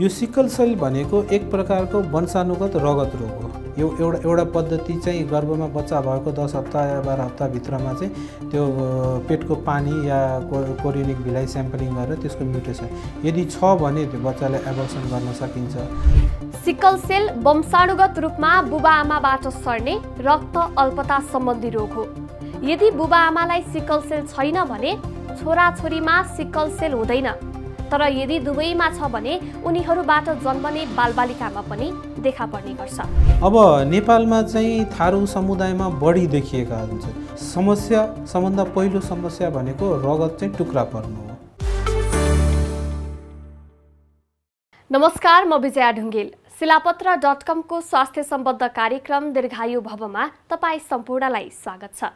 यो sickle sale भनेको एक प्रकारको वंशानुगत रगत रोग हो यो एउटा एउटा पद्धति चाहिँ गर्भमा बच्चा भएको दस हप्ता या बाह्र हप्ताभित्रमा चाहिँ त्यो पेटको पानी या को कोरिनिक भिलाइ स्याम्पलिङ गरेर त्यसको म्युटेसन यदि छ भने त्यो बच्चालाई एबर्सन गर्न सकिन्छ सिकल सेल वंशानुगत रूपमा बुबा आमाबाट सर्ने रक्त अल्पता सम्बन्धी रोग हो यदि बुबा आमालाई सिकल सेल छैन भने छोरा छोरीमा सिकल सेल हुँदैन तर यदि दुवैमा छ भने उनीहरूबाट जन्मने बालबालिकामा पनि देखा पर्ने गर्छ अब नेपालमा चाहिँ थारू समुदायमा बढी देखिएका हुन्छ समस्या सबभन्दा पहिलो समस्या भनेको रगत चाहिँ टुक्रा पर्नु हो नमस्कार म विजया ढुङ्गेल शिलापत्र डट कमको स्वास्थ्य सम्बद्ध कार्यक्रम दीर्घायु भवमा तपाईँ सम्पूर्णलाई स्वागत छ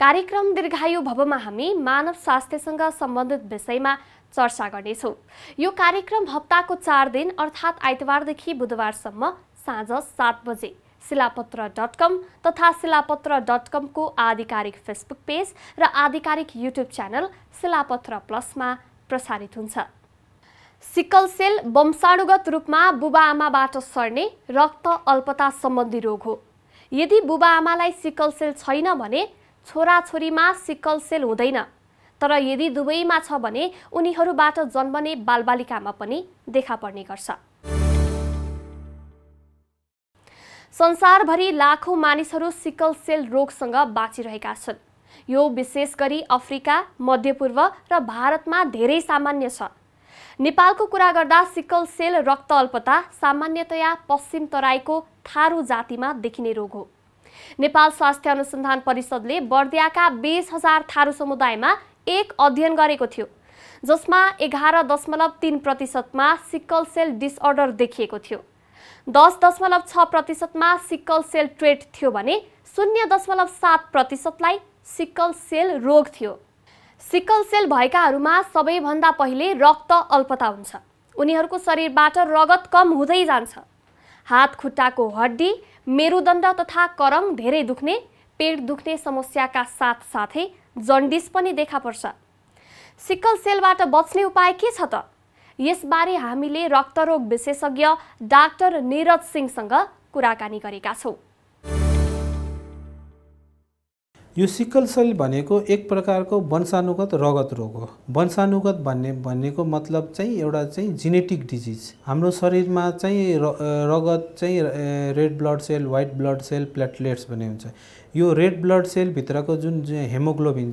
कार्यक्रम दीर्घायु भवमा हामी मानव स्वास्थ्यसँग सम्बन्धित विषयमा चर्चा गर्नेछौ यो कार्यक्रम हप्ताको चार दिन अर्थात् आइतबारदेखि बुधबारसम्म साँझ सात बजे शिलापत्र डट कम तथा शिलापत्र डट कमको आधिकारिक फेसबुक पेज र आधिकारिक युट्युब च्यानल शिलापत्र प्लसमा प्रसारित हुन्छ सिकल सेल वंशाणुगत रूपमा बुबा आमाबाट सर्ने रक्त अल्पता सम्बन्धी रोग हो यदि बुबा आमालाई सिकल सेल छैन भने छोराछोरीमा सिकल सेल हुँदैन तर यदि दुवैमा छ भने उनीहरूबाट जन्मने बालबालिकामा पनि देखा पर्ने गर्छ संसारभरि लाखौँ मानिसहरू सिकल सेल रोगसँग बाँचिरहेका छन् यो विशेष गरी अफ्रिका मध्यपूर्व र भारतमा धेरै सामान्य छ नेपालको कुरा गर्दा सिकल सेल रक्त अल्पता सामान्यतया पश्चिम तराईको थारू जातिमा देखिने रोग हो नेपाल स्वास्थ्य अनुसन्धान परिषदले बर्दियाका बिस हजार थारू समुदायमा एक अध्ययन गरेको थियो जसमा एघार दशमलव तिन प्रतिशतमा सिक्कल सेल डिसअर्डर देखिएको थियो दस दशमलव छ प्रतिशतमा सिक्कल सेल ट्रेट थियो भने शून्य दशमलव सात प्रतिशतलाई सिक्कल सेल रोग थियो सिक्कल सेल भएकाहरूमा सबैभन्दा पहिले रक्त अल्पता हुन्छ उनीहरूको शरीरबाट रगत कम हुँदै जान्छ हात खुट्टाको हड्डी मेरुदण्ड तथा करम धेरै दुख्ने पेट दुख्ने समस्याका साथसाथै जन्डिस पनि देखा पर्छ सिक्कल सेलबाट बच्ने उपाय के छ त यसबारे हामीले रक्तरोग विशेषज्ञ डाक्टर निरज सिंहसँग कुराकानी गरेका छौँ यो सिकल सेल भनेको एक प्रकारको वंशानुगत रगत रोग हो वंशानुगत भन्ने भन्नेको मतलब चाहिँ एउटा चाहिँ जिनेटिक डिजिज हाम्रो शरीरमा चाहिँ रगत चाहिँ red blood cell white blood cell platelets भन्ने हुन्छ यो रेड ब्लड सेलभित्रको जुन हेमोग्लोबिन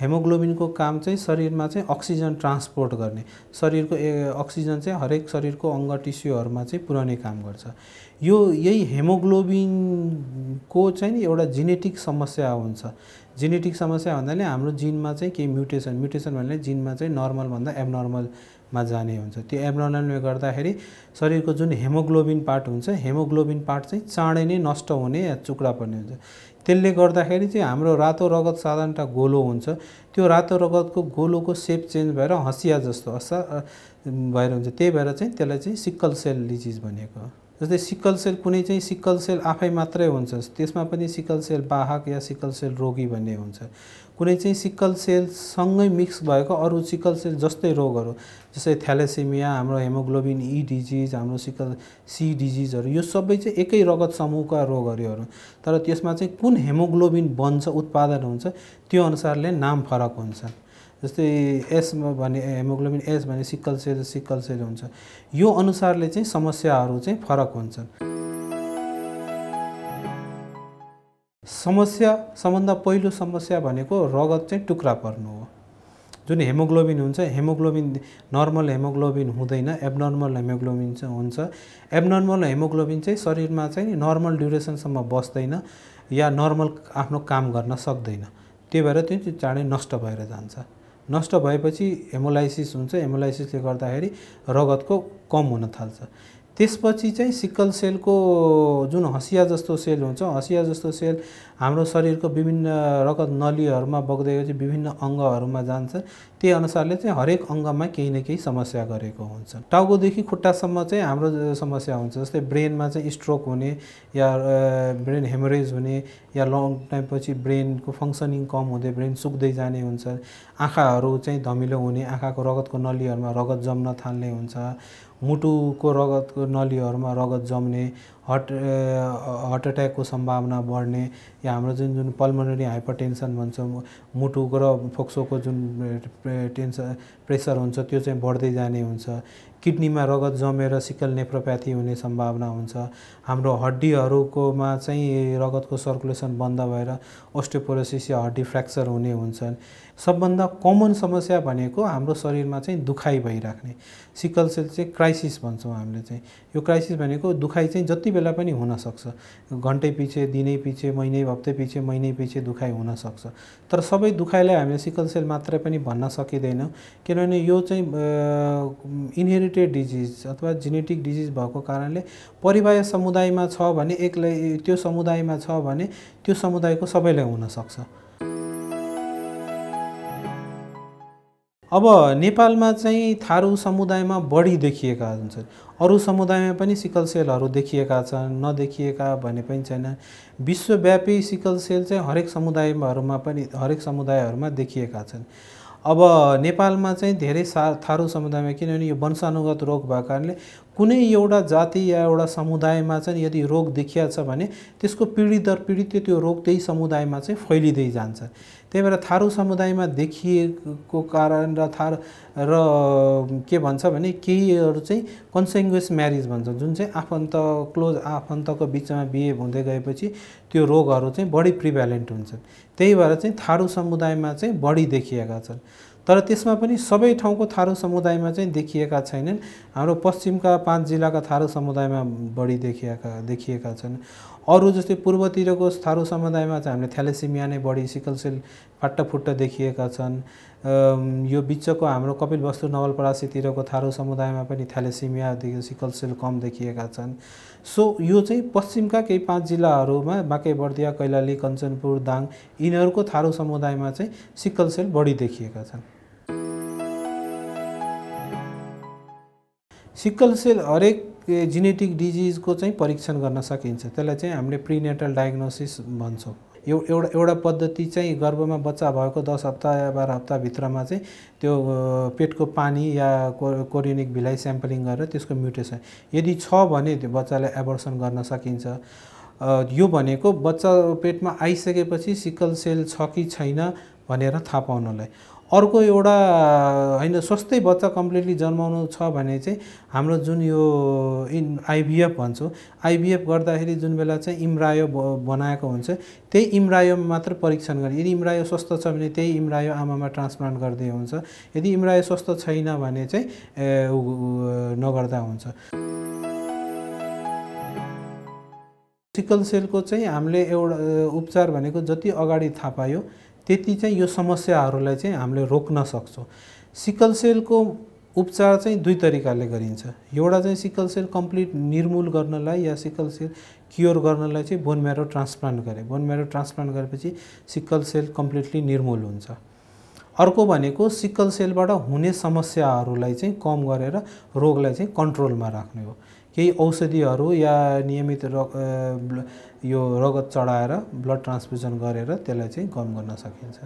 हेमोग्लोबिनको काम चाहिँ शरीरमा चाहिँ अक्सिजन ट्रान्सपोर्ट गर्ने शरीरको अक्सिजन चाहिँ हरेक शरीरको अङ्ग टिस्युहरूमा चाहिँ पुर्याउने काम गर्छ यो यही हेमोग्लोबिनको चाहिँ नि एउटा जेनेटिक समस्या हुन्छ जेनेटिक समस्या भन्नाले हाम्रो जिनमा चाहिँ केही म्युटेसन म्युटेसन भन्नाले जिनमा चाहिँ नर्मलभन्दा एबनर्मलमा जाने हुन्छ त्यो एबनर्मलले गर्दाखेरि शरीरको जुन हेमोग्लोबिन पार्ट हुन्छ हेमोग्लोबिन पार्ट चाहिँ चाँडै नै नष्ट हुने या चुक्रा पर्ने हुन्छ त्यसले गर्दाखेरि चाहिँ हाम्रो रातो रगत साधारणतः गोलो हुन्छ त्यो रातो रगतको गोलोको सेप चेन्ज भएर हँसिया जस्तो हँसा भएर हुन्छ त्यही भएर चाहिँ त्यसलाई चाहिँ सिक्कल सेल डिजिज भनेको हो जस्तै सिकल सेल कुनै चाहिँ सिकल सेल आफै मात्रै हुन्छ त्यसमा पनि सिकल सेल बाहक या सिकल सेल रोगी भन्ने हुन्छ कुनै चाहिँ सिक्कल सेलसँगै मिक्स भएको अरू सिकल सेल जस्तै रोगहरू जस्तै थ्यालेसेमिया हाम्रो हेमोग्लोबिन ई e डिजिज हाम्रो सिकल सी डिजिजहरू यो सबै चाहिँ एकै रगत समूहका रोगहरू तर त्यसमा चाहिँ कुन हेमोग्लोबिन बन्छ उत्पादन हुन्छ त्यो अनुसारले नाम फरक हुन्छ जस्तै एसमा भने हेमोग्लोबिन एस भने सिक्कल सेल सिक्कल सेल हुन्छ यो अनुसारले चाहिँ समस्याहरू चाहिँ फरक हुन्छन् समस्या सबभन्दा पहिलो समस्या भनेको रगत चाहिँ टुक्रा पर्नु हो जुन हेमोग्लोबिन हुन्छ हेमोग्लोबिन नर्मल हेमोग्लोबिन हुँदैन एबनर्मल हेमोग्लोबिन चाहिँ हुन्छ एबनर्मल हेमोग्लोबिन चाहिँ शरीरमा चाहिँ नर्मल ड्युरेसनसम्म बस्दैन या नर्मल आफ्नो काम गर्न सक्दैन त्यही भएर त्यो चाहिँ चाँडै नष्ट भएर जान्छ नष्ट भएपछि हेमोलाइसिस हुन्छ हेमोलाइसिसले गर्दाखेरि रगतको कम हुन थाल्छ त्यसपछि चाहिँ सिक्कल सेलको जुन हँसिया जस्तो सेल हुन्छ हँसिया जस्तो सेल हाम्रो शरीरको विभिन्न रगत नलीहरूमा बग्दै गएपछि विभिन्न अङ्गहरूमा जान्छ त्यही अनुसारले चाहिँ हरेक अङ्गमा केही न केही समस्या गरेको हुन्छ टाउकोदेखि खुट्टासम्म चाहिँ हाम्रो समस्या हुन्छ जस्तै ब्रेनमा चाहिँ स्ट्रोक हुने या ब्रेन हेमरेज हुने या लङ टाइमपछि ब्रेनको फङ्सनिङ कम हुँदै ब्रेन सुक्दै जाने हुन्छ आँखाहरू चाहिँ धमिलो हुने आँखाको रगतको नलीहरूमा रगत जम्न थाल्ने हुन्छ मुटुको रगतको नलीहरूमा रगत जम्ने हट हर्ट एट्याकको सम्भावना बढ्ने या हाम्रो जुन जुन पल्मोनरी हाइपरटेन्सन भन्छौँ मुटुको र फोक्सोको जुन टेन्सन प्रेसर हुन्छ त्यो चाहिँ बढ्दै जाने हुन्छ किडनीमा रगत जमेर सिकल नेप्रोप्याथी हुने सम्भावना हुन्छ हाम्रो हड्डीहरूकोमा चाहिँ रगतको सर्कुलेसन बन्द भएर ओस्टियोपोरोसिस या हड्डी फ्र्याक्चर हुने हुन्छन् सबभन्दा कमन समस्या भनेको हाम्रो शरीरमा चाहिँ दुखाइ भइराख्ने सिकल सेल चाहिँ क्राइसिस भन्छौँ हामीले चाहिँ यो क्राइसिस भनेको दुखाइ चाहिँ जति बेला पनि हुनसक्छ घन्टै पछि दिनै पछि महिनै हप्तै पछि महिनै पछि दुखाइ हुनसक्छ तर सबै दुखाइलाई हामीले सिकल सेल मात्रै पनि भन्न सकिँदैन किनभने यो चाहिँ इनहेरिटेड डिजिज अथवा जेनेटिक डिजिज भएको कारणले परिवार समुदायमा छ भने एक्लै त्यो समुदायमा छ भने त्यो समुदायको सबैलाई हुनसक्छ अब नेपालमा चाहिँ थारू समुदायमा बढी देखिएका हुन्छन् अरू समुदायमा पनि सिकल सेलहरू देखिएका छन् नदेखिएका भने पनि छैन विश्वव्यापी सिकल सेल चाहिँ हरेक समुदायहरूमा पनि हरेक समुदायहरूमा देखिएका छन् अब नेपालमा चाहिँ धेरै सा थारू समुदायमा किनभने यो वंशानुगत रोग भएको कारणले कुनै एउटा जाति या एउटा समुदायमा चाहिँ यदि रोग देखिया छ भने त्यसको पीडित दर त्यो त्यो रोग त्यही समुदायमा चाहिँ फैलिँदै जान्छ त्यही भएर थारू समुदायमा देखिएको कारण र थार र के भन्छ भने केहीहरू चाहिँ कन्सेङ्गुस म्यारिज भन्छ जुन चाहिँ आफन्त क्लोज आफन्तको बिचमा बिहे हुँदै गएपछि त्यो रोगहरू चाहिँ बढी प्रिभ्यालेन्ट हुन्छन् त्यही भएर चाहिँ थारू समुदायमा चाहिँ बढी देखिएका छन् तर त्यसमा पनि सबै ठाउँको थारू समुदायमा चाहिँ देखिएका छैनन् हाम्रो पश्चिमका पाँच जिल्लाका थारू समुदायमा बढी देखिएका देखिएका छन् अरू जस्तै पूर्वतिरको थारू समुदायमा चाहिँ हामीले थ्यालेसिमिया नै बढी सिकलसेल फाटाफुट्टा देखिएका छन् यो बिचको हाम्रो कपिल वस्तु नवलपरासीतिरको थारू समुदायमा पनि थ्यालेसिमियादेखि सिकलसेल कम देखिएका छन् सो यो चाहिँ पश्चिमका केही पाँच जिल्लाहरूमा बाँके बर्दिया कैलाली कञ्चनपुर दाङ यिनीहरूको थारू समुदायमा चाहिँ सिकलसेल बढी देखिएका छन् सिक्कल सेल हरेक जेनेटिक डिजिजको चाहिँ परीक्षण गर्न सकिन्छ त्यसलाई चाहिँ हामीले प्रिनेटल डायग्नोसिस भन्छौँ यो एउटा एउटा पद्धति चाहिँ गर्भमा बच्चा भएको दस हप्ता या बाह्र हप्ताभित्रमा चाहिँ त्यो पेटको पानी या को कोरिनिक भिलाइ स्याम्पलिङ गरेर त्यसको म्युटेसन यदि छ भने त्यो बच्चालाई एबर्सन गर्न सकिन्छ यो भनेको बच्चा पेटमा आइसकेपछि सिकल सेल छ कि छैन भनेर थाहा पाउनलाई अर्को एउटा होइन स्वस्थै बच्चा कम्प्लिटली जन्माउनु छ भने चाहिँ हाम्रो जुन यो इन आइभिएफ भन्छौँ आइभिएफ गर्दाखेरि जुन बेला चाहिँ इम्रायो बनाएको हुन्छ त्यही इम्रायोमा मात्र परीक्षण गर्ने यदि इम्रायो स्वस्थ छ भने त्यही इम्रायो आमामा ट्रान्सप्लान्ट गर्दै हुन्छ यदि इम्रायो स्वस्थ छैन भने चाहिँ नगर्दा हुन्छ सिकल सेलको चाहिँ हामीले एउटा उपचार भनेको जति अगाडि थाहा पायो त्यति चाहिँ यो समस्याहरूलाई चाहिँ हामीले रोक्न सक्छौँ सिकल सेलको उपचार चाहिँ दुई तरिकाले गरिन्छ एउटा चाहिँ सिकल सेल कम्प्लिट निर्मूल गर्नलाई या सिकल सेल क्योर गर्नलाई चाहिँ बोन म्यारो ट्रान्सप्लान्ट गरे बोन म्यारो ट्रान्सप्लान्ट गरेपछि सिकल सेल कम्प्लिटली निर्मूल हुन्छ अर्को भनेको सिकल सेलबाट हुने समस्याहरूलाई चाहिँ कम गरेर रोगलाई चाहिँ कन्ट्रोलमा राख्ने हो केही औषधिहरू या नियमित रग यो रगत चढाएर ब्लड ट्रान्सफ्युजन गरेर त्यसलाई चाहिँ कम गर्न सकिन्छ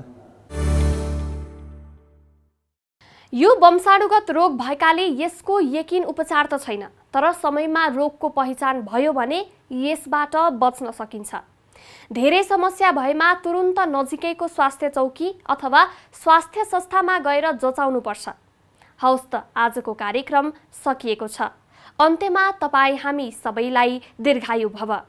यो वंशाणुगत रोग भएकाले यसको यकिन उपचार त छैन तर समयमा रोगको पहिचान भयो भने यसबाट बच्न सकिन्छ धेरै समस्या भएमा तुरुन्त नजिकैको स्वास्थ्य चौकी अथवा स्वास्थ्य संस्थामा गएर जचाउनुपर्छ हौस् त आजको कार्यक्रम सकिएको छ अन्त्यमा तपाईँ हामी सबैलाई दीर्घायु भव